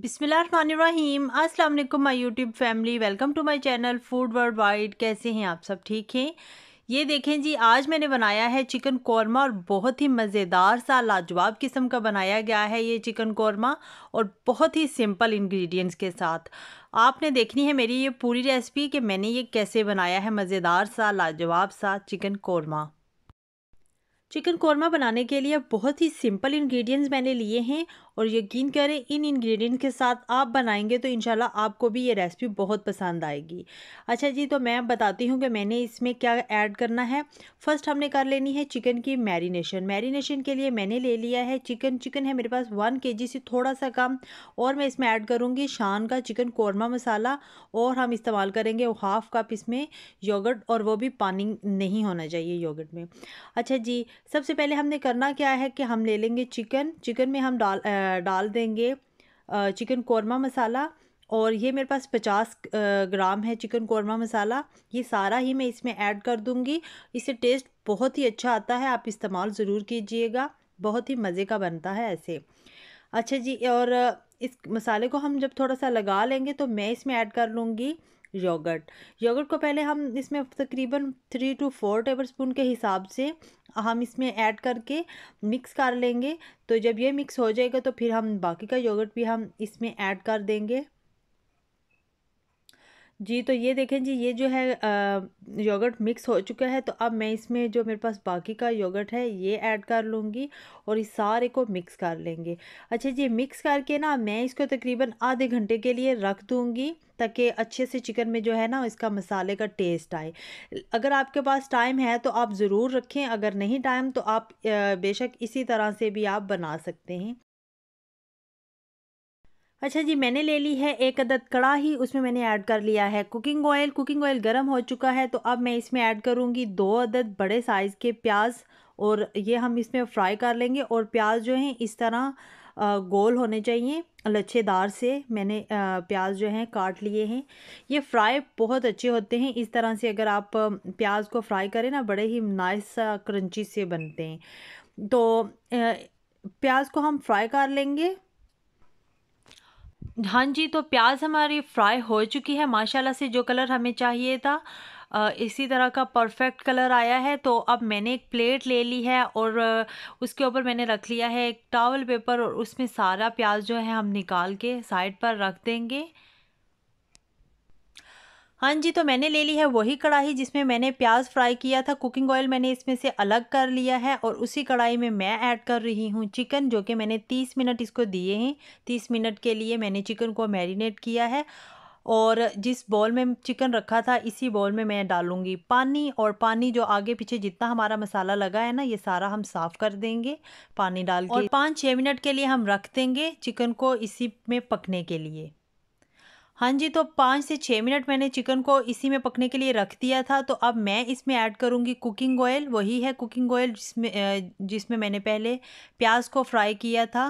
बिसमीम अस्सलाम वालेकुम my YouTube family welcome to my channel food world wide कैसे हैं आप सब ठीक हैं ये देखें जी आज मैंने बनाया है चिकन कौरमा और बहुत ही मज़ेदार सा लाजवाब किस्म का बनाया गया है ये चिकन कौरमा और बहुत ही सिंपल इंग्रेडिएंट्स के साथ आपने देखनी है मेरी ये पूरी रेसिपी कि मैंने ये कैसे बनाया है मज़ेदार सा लाजवाब सा चिकन कौरमा चिकन कौरमा बनाने के लिए बहुत ही सिंपल इंग्रेडिएंट्स मैंने लिए हैं और यकीन करें इन इंग्रेडिएंट्स के साथ आप बनाएंगे तो इन आपको भी ये रेसिपी बहुत पसंद आएगी अच्छा जी तो मैं बताती हूँ कि मैंने इसमें क्या ऐड करना है फर्स्ट हमने कर लेनी है चिकन की मैरिनेशन मैरिनेशन के लिए मैंने ले लिया है चिकन चिकन है मेरे पास वन के से थोड़ा सा कम और मैं इसमें ऐड करूँगी शान का चिकन कौरमा मसाला और हम इस्तेमाल करेंगे हाफ़ कप इसमें योगर्ट और वो भी पानी नहीं होना चाहिए योगर्ट में अच्छा जी सबसे पहले हमने करना क्या है कि हम ले लेंगे चिकन चिकन में हम डाल आ, डाल देंगे चिकन कौरमा मसाला और ये मेरे पास पचास ग्राम है चिकन कौरमा मसाला ये सारा ही मैं इसमें ऐड कर दूँगी इससे टेस्ट बहुत ही अच्छा आता है आप इस्तेमाल ज़रूर कीजिएगा बहुत ही मज़े का बनता है ऐसे अच्छा जी और इस मसाले को हम जब थोड़ा सा लगा लेंगे तो मैं इसमें ऐड कर लूँगी योगर्ट योगर्ट को पहले हम इसमें तकरीबन three two four tablespoon के हिसाब से हम इसमें ऐड करके मिक्स कर लेंगे तो जब ये मिक्स हो जाएगा तो फिर हम बाकी का योगर्ट भी हम इसमें ऐड कर देंगे जी तो ये देखें जी ये जो है योगर्ट मिक्स हो चुका है तो अब मैं इसमें जो मेरे पास बाकी का योगर्ट है ये ऐड कर लूँगी और इस सारे को मिक्स कर लेंगे अच्छा जी मिक्स करके ना मैं इसको तकरीबन आधे घंटे के लिए रख दूँगी ताकि अच्छे से चिकन में जो है ना इसका मसाले का टेस्ट आए अगर आपके पास टाइम है तो आप ज़रूर रखें अगर नहीं टाइम तो आप बेशक इसी तरह से भी आप बना सकते हैं अच्छा जी मैंने ले ली है एक अदद कड़ाही उसमें मैंने ऐड कर लिया है कुकिंग ऑयल कुकिंग ऑयल गर्म हो चुका है तो अब मैं इसमें ऐड करूँगी दो अदद बड़े साइज़ के प्याज और ये हम इसमें फ्राई कर लेंगे और प्याज जो हैं इस तरह गोल होने चाहिए लच्छेदार से मैंने प्याज जो हैं काट लिए हैं ये फ्राई बहुत अच्छे होते हैं इस तरह से अगर आप प्याज को फ्राई करें ना बड़े ही नाइस क्रंची से बनते हैं तो प्याज को हम फ्राई कर लेंगे हाँ जी तो प्याज हमारी फ्राई हो चुकी है माशाल्लाह से जो कलर हमें चाहिए था इसी तरह का परफेक्ट कलर आया है तो अब मैंने एक प्लेट ले ली है और उसके ऊपर मैंने रख लिया है एक टावल पेपर और उसमें सारा प्याज जो है हम निकाल के साइड पर रख देंगे हाँ जी तो मैंने ले ली है वही कढ़ाई जिसमें मैंने प्याज फ्राई किया था कुकिंग ऑयल मैंने इसमें से अलग कर लिया है और उसी कढ़ाई में मैं ऐड कर रही हूँ चिकन जो कि मैंने तीस मिनट इसको दिए हैं तीस मिनट के लिए मैंने चिकन को मैरिनेट किया है और जिस बॉल में चिकन रखा था इसी बॉल में मैं डालूंगी पानी और पानी जो आगे पीछे जितना हमारा मसाला लगा है ना ये सारा हम साफ़ कर देंगे पानी डाल के और पाँच छः मिनट के लिए हम रख देंगे चिकन को इसी में पकने के लिए हाँ जी तो पाँच से छः मिनट मैंने चिकन को इसी में पकने के लिए रख दिया था तो अब मैं इसमें ऐड करूँगी कुकिंग ऑयल वही है कुकिंग ऑयल जिसमें जिसमें मैंने पहले प्याज को फ्राई किया था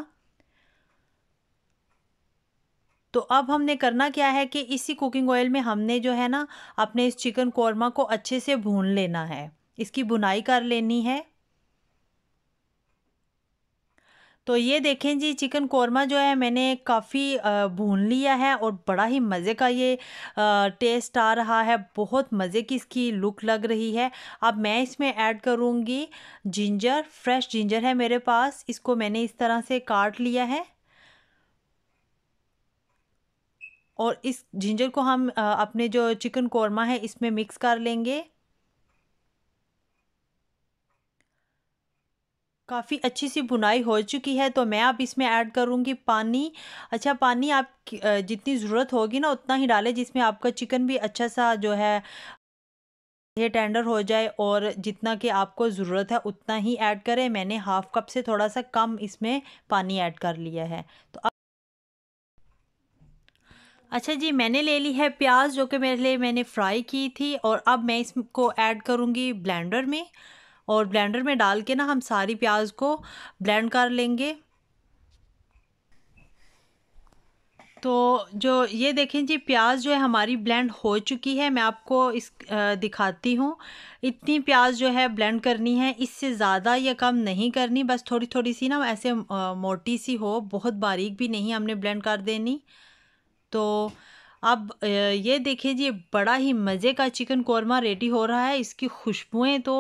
तो अब हमने करना क्या है कि इसी कुकिंग ऑयल में हमने जो है ना अपने इस चिकन कौरमा को अच्छे से भून लेना है इसकी भुनाई कर लेनी है तो ये देखें जी चिकन कौरमा जो है मैंने काफ़ी भून लिया है और बड़ा ही मज़े का ये टेस्ट आ रहा है बहुत मज़े की इसकी लुक लग रही है अब मैं इसमें ऐड करूँगी जिंजर फ्रेश जिंजर है मेरे पास इसको मैंने इस तरह से काट लिया है और इस जिंजर को हम अपने जो चिकन कौरमा है इसमें मिक्स कर लेंगे काफ़ी अच्छी सी बुनाई हो चुकी है तो मैं अब इसमें ऐड करूँगी पानी अच्छा पानी आप जितनी ज़रूरत होगी ना उतना ही डालें जिसमें आपका चिकन भी अच्छा सा जो है ये टेंडर हो जाए और जितना कि आपको ज़रूरत है उतना ही ऐड करें मैंने हाफ़ कप से थोड़ा सा कम इसमें पानी ऐड कर लिया है तो अब अच्छा जी मैंने ले ली है प्याज जो कि मेरे लिए मैंने फ्राई की थी और अब मैं इसको ऐड करूँगी ब्लेंडर में और ब्लेंडर में डाल के ना हम सारी प्याज को ब्लेंड कर लेंगे तो जो ये देखें जी प्याज जो है हमारी ब्लेंड हो चुकी है मैं आपको इस दिखाती हूँ इतनी प्याज जो है ब्लेंड करनी है इससे ज़्यादा या कम नहीं करनी बस थोड़ी थोड़ी सी ना ऐसे मोटी सी हो बहुत बारीक भी नहीं हमने ब्लेंड कर देनी तो अब ये देखें जी बड़ा ही मज़े का चिकन कौरमा रेडी हो रहा है इसकी खुशबुएं तो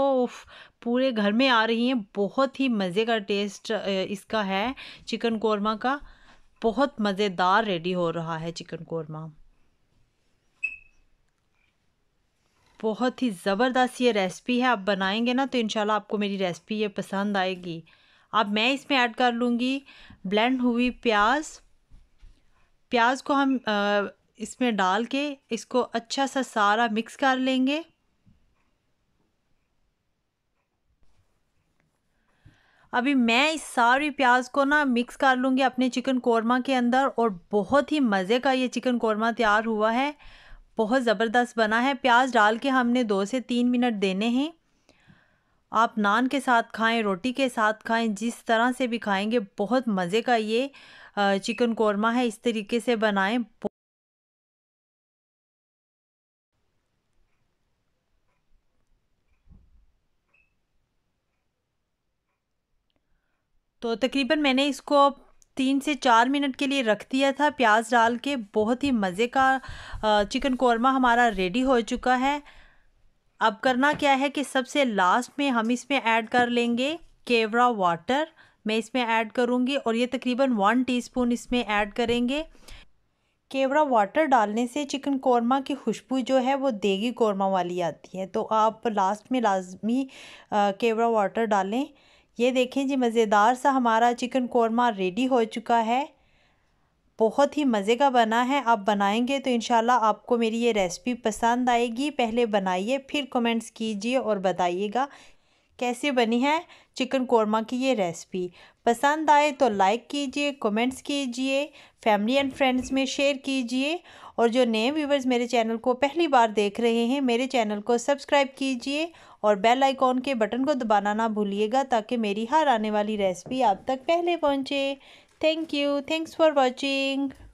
पूरे घर में आ रही हैं बहुत ही मज़े का टेस्ट इसका है चिकन कौरमा का बहुत मज़ेदार रेडी हो रहा है चिकन कौरमा बहुत ही ज़बरदस्त ये रेसिपी है आप बनाएंगे ना तो इनशाला आपको मेरी रेसिपी ये पसंद आएगी अब मैं इसमें ऐड कर लूँगी ब्लेंड हुई प्याज प्याज को हम इसमें डाल के इसको अच्छा सा सारा मिक्स कर लेंगे अभी मैं इस सारी प्याज को ना मिक्स कर लूँगी अपने चिकन कौरमा के अंदर और बहुत ही मज़े का ये चिकन कौरमा तैयार हुआ है बहुत ज़बरदस्त बना है प्याज डाल के हमने दो से तीन मिनट देने हैं आप नान के साथ खाएं रोटी के साथ खाएं जिस तरह से भी खाएंगे बहुत मज़े का ये चिकन कौरमा है इस तरीके से बनाएं तो तकरीबन मैंने इसको तीन से चार मिनट के लिए रख दिया था प्याज डाल के बहुत ही मज़े का चिकन कौरमा हमारा रेडी हो चुका है अब करना क्या है कि सबसे लास्ट में हम इसमें ऐड कर लेंगे केवरा वाटर मैं इसमें ऐड करूँगी और ये तकरीबन वन टीस्पून इसमें ऐड करेंगे केवरा वाटर डालने से चिकन कौरमा की खुशबू जो है वो देगी कौरमा वाली आती है तो आप लास्ट में लाजमी केवरा वाटर डालें ये देखें जी मज़ेदार सा हमारा चिकन कौरमा रेडी हो चुका है बहुत ही मज़े का बना है आप बनाएंगे तो इन आपको मेरी ये रेसिपी पसंद आएगी पहले बनाइए फिर कमेंट्स कीजिए और बताइएगा कैसे बनी है चिकन कौरमा की ये रेसिपी पसंद आए तो लाइक कीजिए कमेंट्स कीजिए फैमिली एंड फ्रेंड्स में शेयर कीजिए और जो नए व्यूवर्स मेरे चैनल को पहली बार देख रहे हैं मेरे चैनल को सब्सक्राइब कीजिए और बेल आइकॉन के बटन को दबाना ना भूलिएगा ताकि मेरी हर आने वाली रेसिपी आप तक पहले पहुँचे thank you thanks for watching